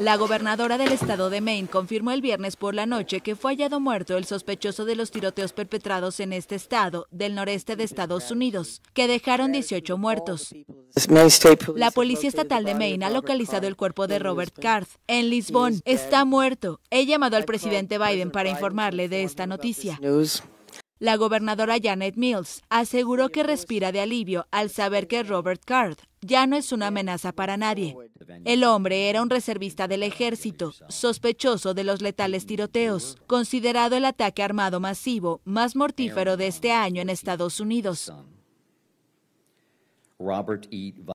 La gobernadora del estado de Maine confirmó el viernes por la noche que fue hallado muerto el sospechoso de los tiroteos perpetrados en este estado del noreste de Estados Unidos, que dejaron 18 muertos. La policía estatal de Maine ha localizado el cuerpo de Robert Card en Lisbon. Está muerto. He llamado al presidente Biden para informarle de esta noticia. La gobernadora Janet Mills aseguró que respira de alivio al saber que Robert Card ya no es una amenaza para nadie. El hombre era un reservista del ejército, sospechoso de los letales tiroteos, considerado el ataque armado masivo más mortífero de este año en Estados Unidos. Robert E.